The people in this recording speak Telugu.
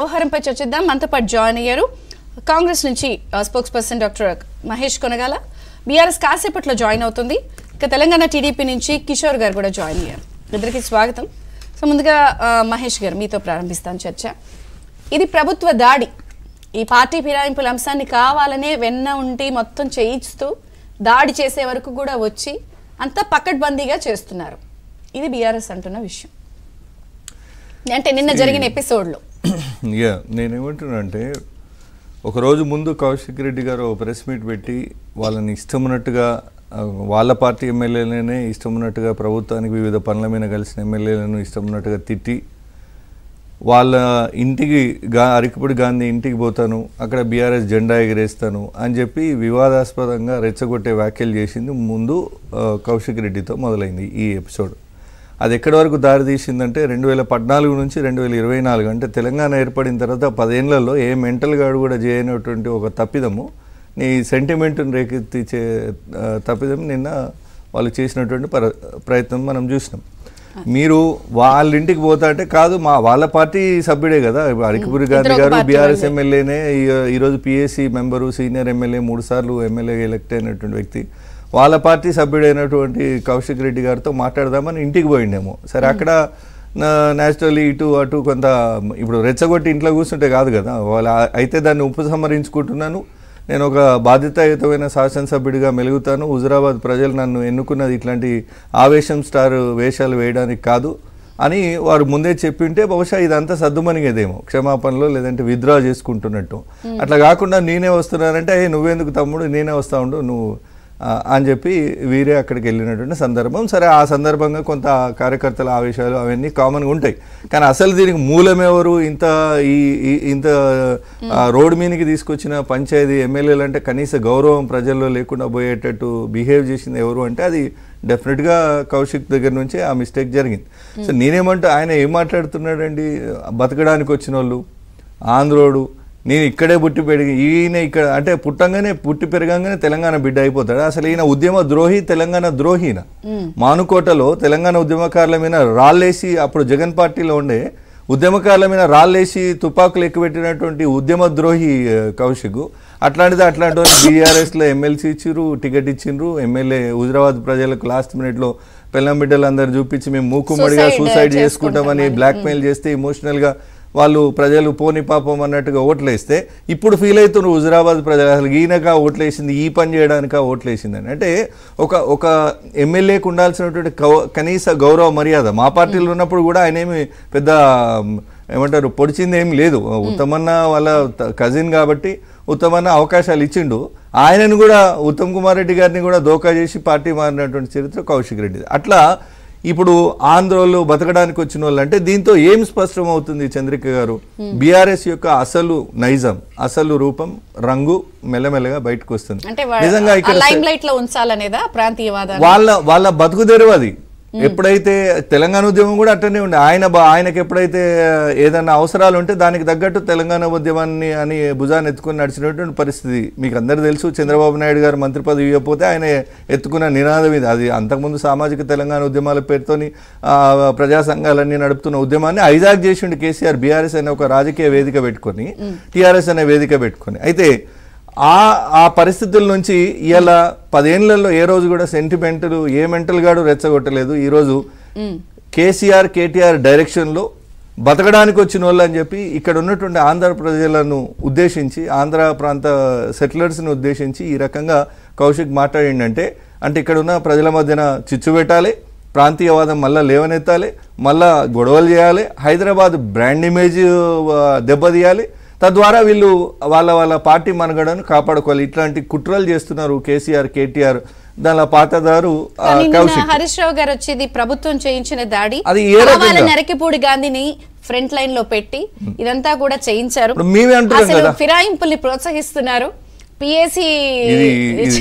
వ్యవహారంపై చర్చిద్దాం మనతో పాటు జాయిన్ అయ్యారు కాంగ్రెస్ నుంచి spokesperson doctor Mahesh Konagala BRS కాసేపట్లో జాయిన్ అవుతుంది ఇక తెలంగాణ టీడీపీ నుంచి కిషోర్ గారు కూడా జాయిన్ అయ్యారు ఇద్దరికి స్వాగతం సో ముందుగా మహేష్ గారు మీతో ప్రారంభిస్తాను చర్చ ఇది ప్రభుత్వ దాడి ఈ పార్టీ ఫిరాయింపుల అంశాన్ని కావాలనే వెన్న ఉండి మొత్తం చేయిస్తూ దాడి చేసే వరకు కూడా వచ్చి అంతా పకడ్బందీగా చేస్తున్నారు ఇది బీఆర్ఎస్ అంటున్న విషయం అంటే నిన్న జరిగిన ఎపిసోడ్లో యా నేనేమంటున్నానంటే అంటే ఒకరోజు ముందు కౌశిక్ రెడ్డి గారు ఒక ప్రెస్ మీట్ పెట్టి వాళ్ళని ఇష్టమున్నట్టుగా వాళ్ళ పార్టీ ఎమ్మెల్యేలనే ఇష్టమున్నట్టుగా ప్రభుత్వానికి వివిధ పనుల మీద కలిసిన ఎమ్మెల్యేలను ఇష్టమున్నట్టుగా తిట్టి వాళ్ళ ఇంటికి గా అరికపూడి గాంధీ ఇంటికి పోతాను అక్కడ బీఆర్ఎస్ జెండా ఎగిరేస్తాను అని చెప్పి వివాదాస్పదంగా రెచ్చగొట్టే వ్యాఖ్యలు చేసింది ముందు కౌశిక్ రెడ్డితో మొదలైంది ఈ ఎపిసోడ్ అది ఎక్కడి వరకు దారితీసిందంటే రెండు వేల పద్నాలుగు నుంచి రెండు వేల ఇరవై నాలుగు అంటే తెలంగాణ ఏర్పడిన తర్వాత పదేళ్లలో ఏ మెంటల్ గాడు కూడా చేయనటువంటి ఒక తప్పిదము నీ సెంటిమెంట్ని రేకెత్తిచే తప్పిదం నిన్న వాళ్ళు చేసినటువంటి ప్రయత్నం మనం చూసినాం మీరు వాళ్ళ ఇంటికి పోతా అంటే కాదు మా వాళ్ళ పార్టీ సభ్యుడే కదా అరికపురి గాంధీ గారు బీఆర్ఎస్ ఎమ్మెల్యేనే ఈరోజు పిఎస్సి మెంబరు సీనియర్ ఎమ్మెల్యే మూడు సార్లు ఎమ్మెల్యే ఎలక్ట్ అయినటువంటి వ్యక్తి వాళ్ళ పార్టీ సభ్యుడైనటువంటి కౌశిక్ రెడ్డి గారితో మాట్లాడదామని ఇంటికి పోయిండేమో సరే అక్కడ న్యాచురలీ ఇటు అటు కొంత ఇప్పుడు రెచ్చగొట్టి ఇంట్లో కూర్చుంటే కాదు కదా వాళ్ళ అయితే దాన్ని ఉపసంహరించుకుంటున్నాను నేను ఒక బాధ్యతాయుతమైన శాసనసభ్యుడిగా మెలుగుతాను హుజురాబాద్ ప్రజలు నన్ను ఎన్నుకున్నది ఇట్లాంటి ఆవేశం స్టార్ వేషాలు వేయడానికి కాదు అని వారు ముందే చెప్పింటే బహుశా ఇదంతా సర్దుమనిగేదేమో క్షమాపణలో లేదంటే విత్డ్రా చేసుకుంటున్నట్టు అట్లా కాకుండా నేనే వస్తున్నానంటే అయ్యే నువ్వెందుకు తమ్ముడు నేనే వస్తా ఉండు నువ్వు అని చెప్పి వీరే అక్కడికి వెళ్ళినటువంటి సందర్భం సరే ఆ సందర్భంగా కొంత కార్యకర్తల ఆవేశాలు అవన్నీ కామన్గా ఉంటాయి కానీ అసలు దీనికి మూలమెవరు ఇంత ఈ ఇంత రోడ్ మీదకి తీసుకొచ్చిన పంచాయతీ ఎమ్మెల్యేలు అంటే కనీస గౌరవం ప్రజల్లో లేకుండా పోయేటట్టు బిహేవ్ చేసింది ఎవరు అంటే అది డెఫినెట్గా కౌశిక్ దగ్గర నుంచి ఆ మిస్టేక్ జరిగింది సో నేనేమంటే ఆయన ఏం మాట్లాడుతున్నాడండి బతకడానికి వచ్చిన వాళ్ళు ఆంధ్రోడు నేను ఇక్కడే పుట్టి పెరిగి ఈయన ఇక్కడ అంటే పుట్టంగానే పుట్టి పెరగంగానే తెలంగాణ బిడ్డ అయిపోతాడు అసలు ఈయన ఉద్యమ ద్రోహి తెలంగాణ ద్రోహిన మానుకోటలో తెలంగాణ ఉద్యమకారుల మీద రాళ్ళేసి అప్పుడు జగన్ పార్టీలో ఉండే ఉద్యమకారుల మీద రాళ్ళేసి తుపాకులు ఎక్కుపెట్టినటువంటి ఉద్యమ ద్రోహి కౌశిక్ అట్లాంటిది అట్లాంటి బీఆర్ఎస్లో ఎమ్మెల్సీ ఇచ్చిర్రు టికెట్ ఇచ్చిండ్రు ఎమ్మెల్యే హుజరాబాద్ ప్రజలకు లాస్ట్ మినిట్లో పెళ్ళం బిడ్డలందరూ చూపించి మేము మూకుమ్మడిగా సూసైడ్ చేసుకుంటామని బ్లాక్మెయిల్ చేస్తే ఇమోషనల్గా వాళ్ళు ప్రజలు పోని పాపం అన్నట్టుగా ఓట్లేస్తే ఇప్పుడు ఫీల్ అవుతున్న హుజరాబాద్ ప్రజలు అసలు ఈయనక ఓట్లేసింది ఈ పని చేయడానిక ఓట్లేసిందని అంటే ఒక ఒక ఎమ్మెల్యేకు ఉండాల్సినటువంటి కనీస గౌరవ మర్యాద మా పార్టీలో ఉన్నప్పుడు కూడా ఆయన ఏమి పెద్ద ఏమంటారు పొడిచింది ఏమి లేదు ఉత్తమన్న వాళ్ళ కజిన్ కాబట్టి ఉత్తమన్న అవకాశాలు ఇచ్చిండు ఆయనను కూడా ఉత్తమ్ కుమార్ రెడ్డి గారిని కూడా దోకా చేసి పార్టీ మారినటువంటి చరిత్ర కౌశిక్ రెడ్డిది అట్లా ఇప్పుడు ఆంధ్రలో బతకడానికి వచ్చిన వాళ్ళు అంటే దీంతో ఏం స్పష్టం అవుతుంది చంద్రిక గారు hmm. బీఆర్ఎస్ యొక్క అసలు నైజం అసలు రూపం రంగు మెల్లమెల్లగా బయటకు వస్తుంది నిజంగా ఇక్కడ వాళ్ళ వాళ్ళ బతుకు తెరవది Hmm. ఎప్పుడైతే తెలంగాణ ఉద్యమం కూడా అట్టనే ఉండే ఆయన ఆయనకి ఎప్పుడైతే ఏదైనా అవసరాలు ఉంటే దానికి తగ్గట్టు తెలంగాణ ఉద్యమాన్ని అని భుజాన్ని ఎత్తుకుని నడిచినటువంటి పరిస్థితి మీకు అందరు తెలుసు చంద్రబాబు నాయుడు గారు మంత్రి పదవి ఇవ్వకపోతే ఆయన ఎత్తుకున్న నినాదం ఇది అది అంతకుముందు సామాజిక తెలంగాణ ఉద్యమాల పేరుతోని ప్రజా సంఘాలన్నీ నడుపుతున్న ఉద్యమాన్ని ఐజాగ్ చేసిండు కేసీఆర్ బీఆర్ఎస్ అనే ఒక రాజకీయ వేదిక పెట్టుకొని hmm. టీఆర్ఎస్ అనే వేదిక పెట్టుకొని అయితే ఆ ఆ పరిస్థితుల నుంచి ఇవాళ పదేళ్లలో ఏ రోజు కూడా సెంటిమెంటలు ఏ మెంటల్ గాడు రెచ్చగొట్టలేదు ఈరోజు కేసీఆర్ కేటీఆర్ డైరెక్షన్లో బతకడానికి వచ్చిన వాళ్ళు అని చెప్పి ఇక్కడ ఉన్నటువంటి ఆంధ్ర ప్రజలను ఉద్దేశించి ఆంధ్ర ప్రాంత సెటిలర్స్ని ఉద్దేశించి ఈ రకంగా కౌశిక్ మాట్లాడిందంటే అంటే ఇక్కడ ఉన్న ప్రజల మధ్యన చిచ్చు పెట్టాలి ప్రాంతీయవాదం మళ్ళీ లేవనెత్తాలి మళ్ళీ గొడవలు చేయాలి హైదరాబాద్ బ్రాండ్ ఇమేజ్ దెబ్బతీయాలి తద్వారా వీళ్ళు వాళ్ళ వాళ్ళ పార్టీ మనుగడను కాపాడుకోవాలి ఇట్లాంటి కుట్రలు చేస్తున్నారు కేసీఆర్ కేటీఆర్ దానిలో పాతదారు హరీష్ రావు గారు వచ్చేది ప్రభుత్వం చేయించిన దాడి అది నరకిపూడి గాంధీని ఫ్రంట్ లైన్ లో పెట్టి ఇదంతా కూడా చేయించారు ఫిరాయింపుల్ని ప్రోత్సహిస్తున్నారు పిఎస్సి